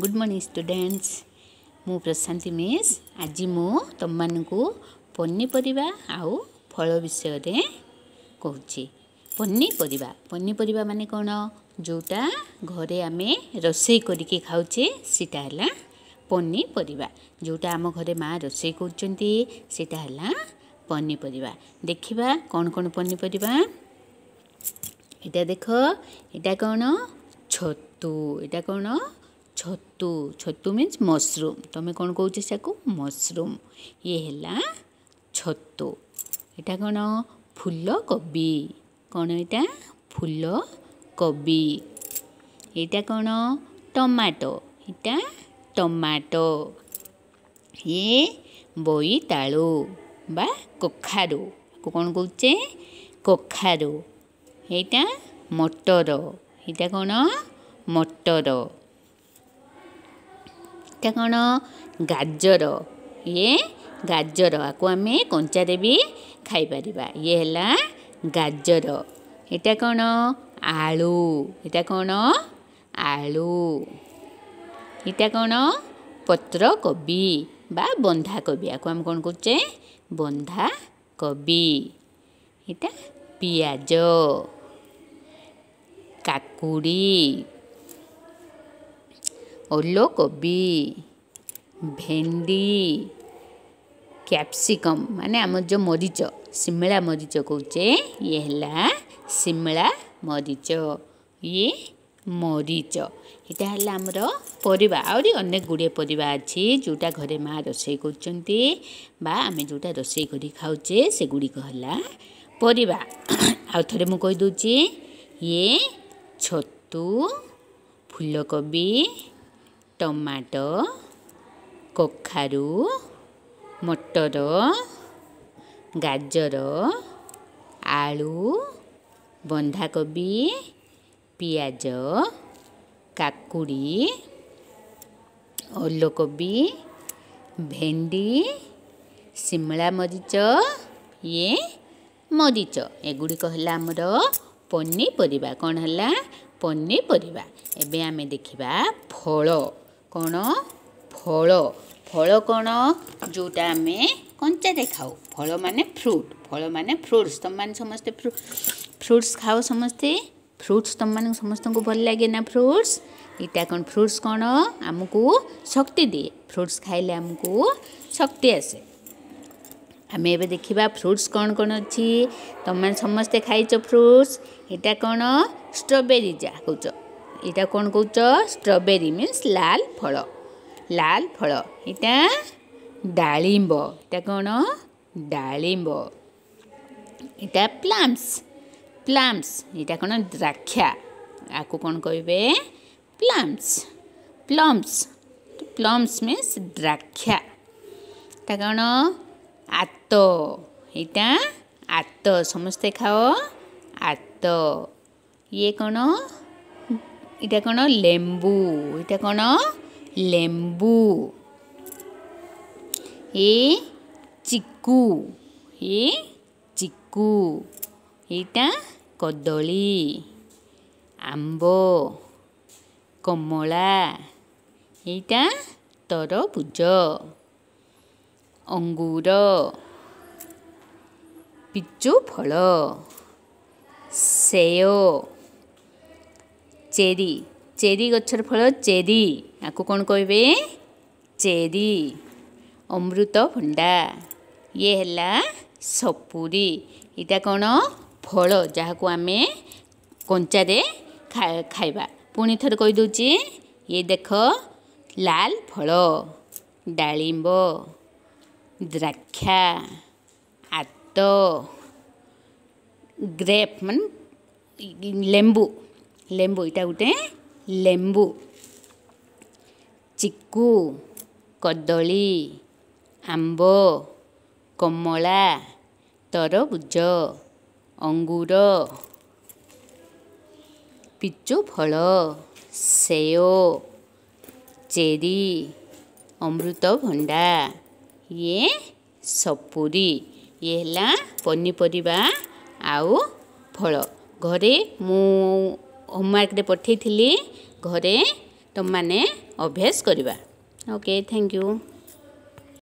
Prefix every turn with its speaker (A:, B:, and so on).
A: good morning students ମୁଁ Prashanti miss ଆଜି ମୁଁ ତୁମମାନଙ୍କୁ ପନିପରିବା ଆଉ ଫଳ ବିଷୟରେ କହୁଛି ପନିପରିବା ପନିପରିବା ମାନେ କ'ଣ ଯେଉଁଟା ଘରେ ଆମେ ରୋଷେଇ କରିକି ଖାଉଛେ ସେଇଟା ହେଲା ପନିପରିବା ଯେଉଁଟା ଆମ ଘରେ ମାଆ ରୋଷେଇ କରୁଛନ୍ତି ସେଇଟା ହେଲା ପନିପରିବା ଦେଖିବା କ'ଣ କ'ଣ ପନିପରିବା ଏଇଟା ଦେଖ ଏଇଟା କ'ଣ ଛତୁ ଏଇଟା କ'ଣ ଛତୁ ଛତୁ ମିନ୍ସ ମସରୁମ୍ ତୁମେ କ'ଣ କହୁଛ ସେକୁ ମସରୁମ୍ ଇଏ ହେଲା ଛତୁ ଏଇଟା କ'ଣ ଫୁଲକୋବି କ'ଣ ଏଇଟା ଫୁଲକୋବି ଏଇଟା କ'ଣ ଟମାଟୋ ଏଇଟା ଟମାଟୋ ଇଏ ବୋଇତାଳୁ ବା କଖାରୁ ଆକୁ କ'ଣ କହୁଛେ କଖାରୁ ଏଇଟା ମଟର ଏଇଟା କ'ଣ ମଟର ଏଇଟା କ'ଣ ଗାଜର ଇଏ ଗାଜର ଆକୁ ଆମେ କଞ୍ଚାରେ ବି ଖାଇପାରିବା ଇଏ ହେଲା ଗାଜର ଏଇଟା କ'ଣ ଆଳୁ ଏଇଟା କ'ଣ ଆଳୁ ଏଇଟା କ'ଣ ପତ୍ରକୋବି ବା ବନ୍ଧାକୋବି ଆକୁ ଆମେ କ'ଣ କରୁଛେ ବନ୍ଧାକୋବି ଏଇଟା ପିଆଜ କାକୁଡ଼ି ओल्लो कोबी ଭେଣ୍ଡି କ୍ୟାପ୍ସିକମ୍ ମାନେ ଆମର ଯେଉଁ ମରିଚ ସିମଳା ମରିଚ କହୁଛେ ଇଏ ହେଲା ସିମଳା ମରିଚ ଇଏ ମରିଚ ଏଇଟା ହେଲା ଆମର ପରିବା ଆହୁରି ଅନେକ ଗୁଡ଼ିଏ ପରିବା ଅଛି ଯେଉଁଟା ଘରେ ମା' ରୋଷେଇ କରୁଛନ୍ତି ବା ଆମେ ଯେଉଁଟା ରୋଷେଇ କରି ଖାଉଛେ ସେଗୁଡ଼ିକ ହେଲା ପରିବା ଆଉ ଥରେ ମୁଁ କହିଦେଉଛି ଇଏ ଛତୁ ଫୁଲକୋବି ଟମାଟୋ କଖାରୁ ମଟର ଗାଜର ଆଳୁ ବନ୍ଧାକୋବି ପିଆଜ କାକୁଡ଼ି ଓଲକୋବି ଭେଣ୍ଡି ସିମଳା ମରିଚ ଇଏ ମରିଚ ଏଗୁଡ଼ିକ ହେଲା ଆମର ପନିପରିବା କ'ଣ ହେଲା ପନିପରିବା ଏବେ ଆମେ ଦେଖିବା ଫଳ କ'ଣ ଫଳ ଫଳ କ'ଣ ଯେଉଁଟା ଆମେ କଞ୍ଚାରେ ଖାଉ ଫଳ ମାନେ ଫ୍ରୁଟ୍ ଫଳ ମାନେ ଫ୍ରୁଟ୍ସ ତୁମମାନେ ସମସ୍ତେ ଫ୍ରୁଟ୍ସ ଖାଅ ସମସ୍ତେ ଫ୍ରୁଟ୍ସ ତୁମମାନଙ୍କୁ ସମସ୍ତଙ୍କୁ ଭଲ ଲାଗେ ନା ଫ୍ରୁଟ୍ସ ଏଇଟା କ'ଣ ଫ୍ରୁଟ୍ସ କ'ଣ ଆମକୁ ଶକ୍ତି ଦିଏ ଫ୍ରୁଟ୍ସ ଖାଇଲେ ଆମକୁ ଶକ୍ତି ଆସେ ଆମେ ଏବେ ଦେଖିବା ଫ୍ରୁଟ୍ସ କ'ଣ କ'ଣ ଅଛି ତୁମମାନେ ସମସ୍ତେ ଖାଇଛ ଫ୍ରୁଟ୍ସ ଏଇଟା କ'ଣ ଷ୍ଟ୍ରବେରୀ ଯାହା କହୁଛ এটা কোণ কৌচ স্ট্রবেরি মিন্স লাল ফল লাল ফল এটা ডালিম্ব এটা কোণ ডালিম্ব এটা প্লাম্পস প্লাম্পস এটা কোণ দ্রাক্ষা আকু কোণ কইবে প্লাম্পস প্লম্পস প্লম্পস মিন্স দ্রাক্ষা এটা কোণ আত এটা আত সমস্তে খাও আত ইয়ে কোণ ଏଇଟା କ'ଣ ଲେମ୍ବୁ ଏଇଟା କ'ଣ ଲେମ୍ବୁ ଏ ଚିକୁ ଏ ଚିକୁ ଏଇଟା କଦଳୀ ଆମ୍ବ କମଳା ଏଇଟା ତରଭୁଜ ଅଙ୍ଗୁର ପିଚୁ ଫଳ ସେଓ ଚେରି ଚେରି ଗଛର ଫଳ ଚେରି ଆକୁ କ'ଣ କହିବେ ଚେରି ଅମୃତଭଣ୍ଡା ଇଏ ହେଲା ସପୁରୀ ଏଇଟା କ'ଣ ଫଳ ଯାହାକୁ ଆମେ କଞ୍ଚାରେ ଖାଇବା ପୁଣି ଥରେ କହିଦେଉଛି ଇଏ ଦେଖ ଲାଲ ଫଳ ଡାଳିମ୍ବ ଦ୍ରାକ୍ଷା ଆତ ଗ୍ରେପ୍ ମାନେ ଲେମ୍ବୁ ଲେମ୍ବୁ ଏଇଟା ଗୋଟେ ଲେମ୍ବୁ ଚିକୁ କଦଳୀ ଆମ୍ବ କମଳା ତରଭୁଜ ଅଙ୍ଗୁର ପିଚୁ ଫଳ ସେଓ ଚେରି ଅମୃତଭଣ୍ଡା ଇଏ ସପୁରି ଇଏ ହେଲା ପନିପରିବା ଆଉ ଫଳ ଘରେ ମୁଁ ହୋମୱାର୍କରେ ପଠାଇଥିଲି ଘରେ ତୁମମାନେ ଅଭ୍ୟାସ କରିବା ଓକେ ଥ୍ୟାଙ୍କ ୟୁ